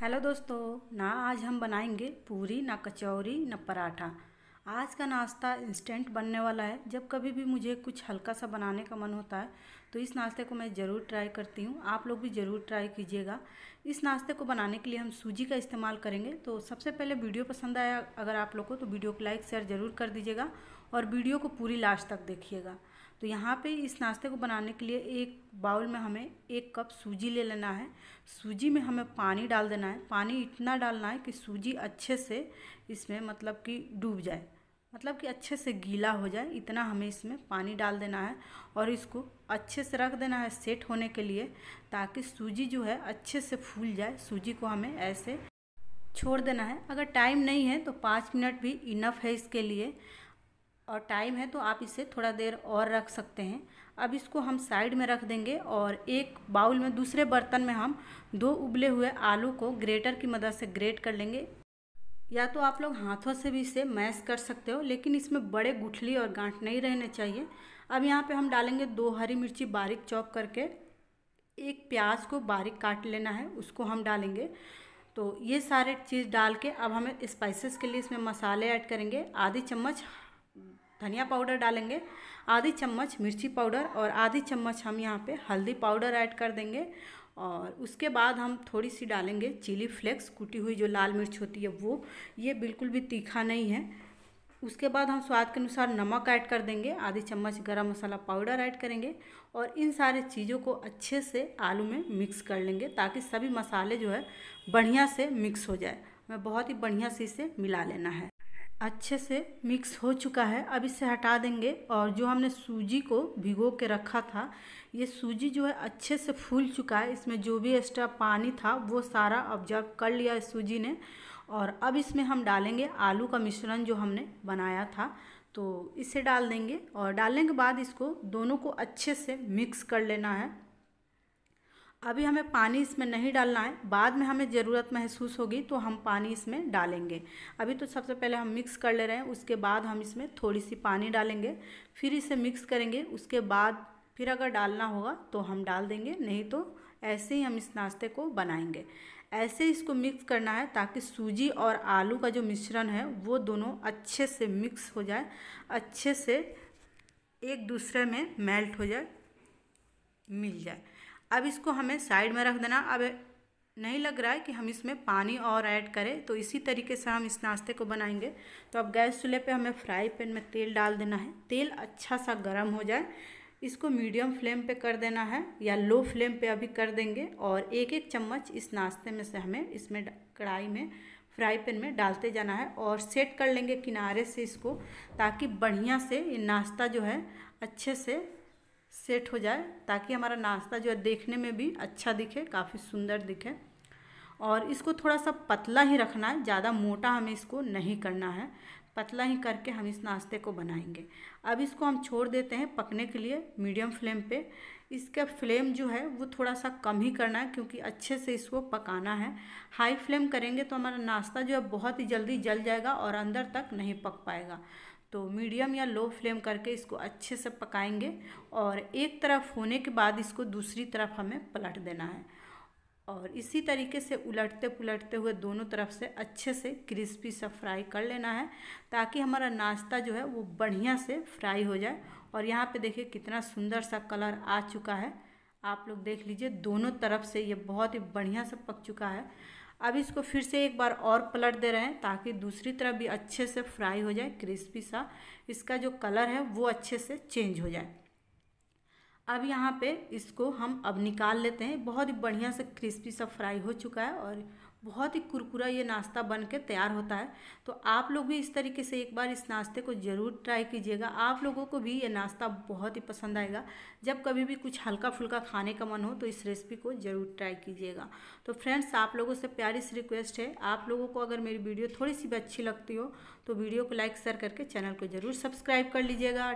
hello दोस्तों ना आज हम बनाएंगे पूरी ना कचौरी ना पराठा आज का नाश्ता इंस्टेंट बनने वाला है जब कभी भी मुझे कुछ हल्का सा बनाने का मन होता है तो इस नाश्ते को मैं ज़रूर ट्राई करती हूँ आप लोग भी ज़रूर ट्राई कीजिएगा इस नाश्ते को बनाने के लिए हम सूजी का इस्तेमाल करेंगे तो सबसे पहले वीडियो पसंद आया अगर आप लोग को तो वीडियो को लाइक शेयर ज़रूर कर दीजिएगा और वीडियो को पूरी लास्ट तक देखिएगा तो यहाँ पे इस नाश्ते को बनाने के लिए एक बाउल में हमें एक कप सूजी ले लेना है सूजी में हमें पानी डाल देना है पानी इतना डालना है कि सूजी अच्छे से इसमें मतलब कि डूब जाए मतलब कि अच्छे से गीला हो जाए इतना हमें इसमें पानी डाल देना है और इसको अच्छे से रख देना है सेट होने के लिए ताकि सूजी जो है अच्छे से फूल जाए सूजी को हमें ऐसे छोड़ देना है अगर टाइम नहीं है तो पाँच मिनट भी इनफ है इसके लिए और टाइम है तो आप इसे थोड़ा देर और रख सकते हैं अब इसको हम साइड में रख देंगे और एक बाउल में दूसरे बर्तन में हम दो उबले हुए आलू को ग्रेटर की मदद से ग्रेट कर लेंगे या तो आप लोग हाथों से भी इसे मैश कर सकते हो लेकिन इसमें बड़े गुठली और गांठ नहीं रहने चाहिए अब यहाँ पे हम डालेंगे दो हरी मिर्ची बारीक चॉप करके एक प्याज को बारीक काट लेना है उसको हम डालेंगे तो ये सारे चीज़ डाल के अब हमें स्पाइसेस के लिए इसमें मसाले ऐड करेंगे आधी चम्मच धनिया पाउडर डालेंगे आधी चम्मच मिर्ची पाउडर और आधी चम्मच हम यहाँ पे हल्दी पाउडर ऐड कर देंगे और उसके बाद हम थोड़ी सी डालेंगे चिली फ्लेक्स कूटी हुई जो लाल मिर्च होती है वो ये बिल्कुल भी तीखा नहीं है उसके बाद हम स्वाद के अनुसार नमक ऐड कर देंगे आधी चम्मच गरम मसाला पाउडर ऐड करेंगे और इन सारे चीज़ों को अच्छे से आलू में मिक्स कर लेंगे ताकि सभी मसाले जो है बढ़िया से मिक्स हो जाए हमें बहुत ही बढ़िया से इसे मिला लेना है अच्छे से मिक्स हो चुका है अब इसे हटा देंगे और जो हमने सूजी को भिगो के रखा था ये सूजी जो है अच्छे से फूल चुका है इसमें जो भी एक्स्ट्रा पानी था वो सारा ऑब्जर्व कर लिया है सूजी ने और अब इसमें हम डालेंगे आलू का मिश्रण जो हमने बनाया था तो इसे डाल देंगे और डालने के बाद इसको दोनों को अच्छे से मिक्स कर लेना है अभी हमें पानी इसमें नहीं डालना है बाद में हमें ज़रूरत महसूस होगी तो हम पानी इसमें डालेंगे अभी तो सबसे पहले हम मिक्स कर ले रहे हैं उसके बाद हम इसमें थोड़ी सी पानी डालेंगे फिर इसे मिक्स करेंगे उसके बाद फिर अगर डालना होगा तो हम डाल देंगे नहीं तो ऐसे ही हम इस नाश्ते को बनाएंगे ऐसे इसको मिक्स करना है ताकि सूजी और आलू का जो मिश्रण है वो दोनों अच्छे से मिक्स हो जाए अच्छे से एक दूसरे में मेल्ट हो जाए मिल जाए अब इसको हमें साइड में रख देना अब नहीं लग रहा है कि हम इसमें पानी और ऐड करें तो इसी तरीके से हम इस नाश्ते को बनाएंगे तो अब गैस चूल्हे पे हमें फ्राई पैन में तेल डाल देना है तेल अच्छा सा गर्म हो जाए इसको मीडियम फ्लेम पे कर देना है या लो फ्लेम पे अभी कर देंगे और एक एक चम्मच इस नाश्ते में से हमें इसमें कढ़ाई में फ्राई पैन में डालते जाना है और सेट कर लेंगे किनारे से इसको ताकि बढ़िया से ये नाश्ता जो है अच्छे से सेट हो जाए ताकि हमारा नाश्ता जो है देखने में भी अच्छा दिखे काफ़ी सुंदर दिखे और इसको थोड़ा सा पतला ही रखना है ज़्यादा मोटा हमें इसको नहीं करना है पतला ही करके हम इस नाश्ते को बनाएंगे अब इसको हम छोड़ देते हैं पकने के लिए मीडियम फ्लेम पे इसका फ्लेम जो है वो थोड़ा सा कम ही करना है क्योंकि अच्छे से इसको पकाना है हाई फ्लेम करेंगे तो हमारा नाश्ता जो है बहुत ही जल्दी जल जाएगा और अंदर तक नहीं पक पाएगा तो मीडियम या लो फ्लेम करके इसको अच्छे से पकाएंगे और एक तरफ होने के बाद इसको दूसरी तरफ हमें पलट देना है और इसी तरीके से उलटते पुलटते हुए दोनों तरफ से अच्छे से क्रिस्पी सा फ्राई कर लेना है ताकि हमारा नाश्ता जो है वो बढ़िया से फ्राई हो जाए और यहाँ पे देखिए कितना सुंदर सा कलर आ चुका है आप लोग देख लीजिए दोनों तरफ से ये बहुत ही बढ़िया से पक चुका है अब इसको फिर से एक बार और पलट दे रहे हैं ताकि दूसरी तरफ भी अच्छे से फ्राई हो जाए क्रिस्पी सा इसका जो कलर है वो अच्छे से चेंज हो जाए अब यहाँ पे इसको हम अब निकाल लेते हैं बहुत ही बढ़िया से क्रिस्पी सा फ्राई हो चुका है और बहुत ही कुरकुरा ये नाश्ता बन के तैयार होता है तो आप लोग भी इस तरीके से एक बार इस नाश्ते को ज़रूर ट्राई कीजिएगा आप लोगों को भी ये नाश्ता बहुत ही पसंद आएगा जब कभी भी कुछ हल्का फुल्का खाने का मन हो तो इस रेसिपी को ज़रूर ट्राई कीजिएगा तो फ्रेंड्स आप लोगों से प्यारी सी रिक्वेस्ट है आप लोगों को अगर मेरी वीडियो थोड़ी सी भी अच्छी लगती हो तो वीडियो को लाइक शेयर करके चैनल को ज़रूर सब्सक्राइब कर लीजिएगा